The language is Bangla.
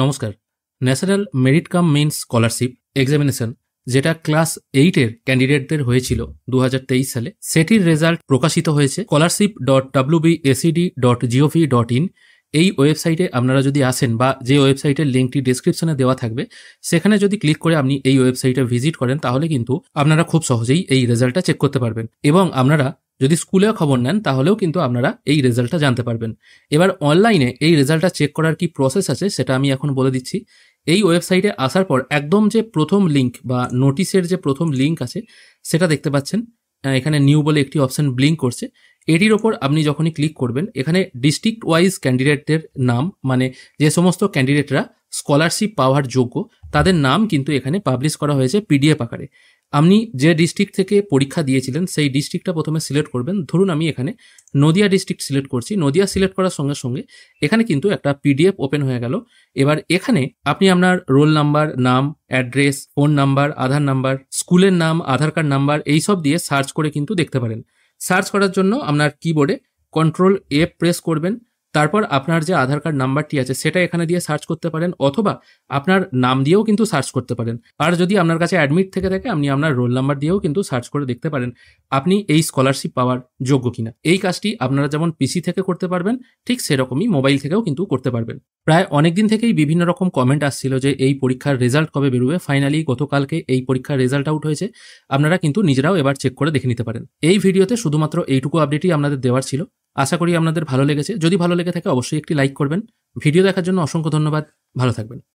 নমস্কার national merit cum means scholarship examination যেটা ক্লাস এইটের ক্যান্ডিডেটদের হয়েছিল দু সালে সেটির রেজাল্ট প্রকাশিত হয়েছে scholarship dot WBACD dot gov dot in এই ওয়েবসাইটে আপনারা যদি আসেন বা যে ওয়েবসাইটের লিঙ্কটি ডিসক্রিপশনে দেওয়া থাকবে সেখানে যদি ক্লিক করে আপনি এই ওয়েবসাইটে ভিজিট করেন তাহলে কিন্তু আপনারা খুব সহজেই এই রেজাল্টটা চেক করতে পারবেন এবং আপনারা যদি স্কুলেও খবর নেন তাহলেও কিন্তু আপনারা এই রেজাল্টটা জানতে পারবেন এবার অনলাইনে এই রেজাল্টটা চেক করার কি প্রসেস আছে সেটা আমি এখন বলে দিচ্ছি এই ওয়েবসাইটে আসার পর একদম যে প্রথম লিঙ্ক বা নোটিশের যে প্রথম লিঙ্ক আছে সেটা দেখতে পাচ্ছেন এখানে নিউ বলে একটি অপশন ব্লিঙ্ক করছে এটির ওপর আপনি যখনই ক্লিক করবেন এখানে ডিস্ট্রিক্ট ওয়াইজ ক্যান্ডিডেটদের নাম মানে যে সমস্ত ক্যান্ডিডেটরা স্কলারশিপ পাওয়ার যোগ্য তাদের নাম কিন্তু এখানে পাবলিশ করা হয়েছে পিডিএফ আকারে আপনি যে ডিস্ট্রিক্ট থেকে পরীক্ষা দিয়েছিলেন সেই ডিস্ট্রিক্টটা প্রথমে সিলেক্ট করবেন ধরুন আমি এখানে নদিয়া ডিস্ট্রিক্ট সিলেক্ট করছি নদিয়া সিলেক্ট করার সঙ্গে সঙ্গে এখানে কিন্তু একটা পিডিএফ ওপেন হয়ে গেল এবার এখানে আপনি আপনার রোল নাম্বার নাম address phone number Aadhaar number স্কুলের নাম আধার কার্ড নাম্বার এইসব দিয়ে সার্চ করে কিন্তু দেখতে পারেন সার্চ করার জন্য আপনার কিবোর্ডে কন্ট্রোল এ প্রেস করবেন তারপর আপনার যে আধার কার্ড নাম্বারটি আছে সেটা এখানে দিয়ে সার্চ করতে পারেন অথবা আপনার নাম দিয়েও কিন্তু সার্চ করতে পারেন আর যদি আপনার কাছে অ্যাডমিট থেকে থাকে আপনি আপনার রোল নাম্বার দিয়েও কিন্তু সার্চ করে দেখতে পারেন আপনি এই স্কলারশিপ পাওয়ার যোগ্য কিনা এই কাজটি আপনারা যেমন পিসি থেকে করতে পারবেন ঠিক সেরকমই মোবাইল থেকেও কিন্তু করতে পারবেন প্রায় অনেক দিন থেকেই বিভিন্ন রকম কমেন্ট আসছিল যে এই পরীক্ষার রেজাল্ট কবে বেরোবে ফাইনালি গতকালকে এই পরীক্ষার রেজাল্ট আউট হয়েছে আপনারা কিন্তু নিজেরাও এবার চেক করে দেখে নিতে পারেন এই ভিডিওতে শুধুমাত্র এইটুকু আপডেটই আপনাদের দেওয়ার ছিল আশা করি আপনাদের ভালো লেগেছে যদি ভালো লেগে থাকে অবশ্যই একটি লাইক করবেন ভিডিও দেখার জন্য অসংখ্য ধন্যবাদ ভালো থাকবেন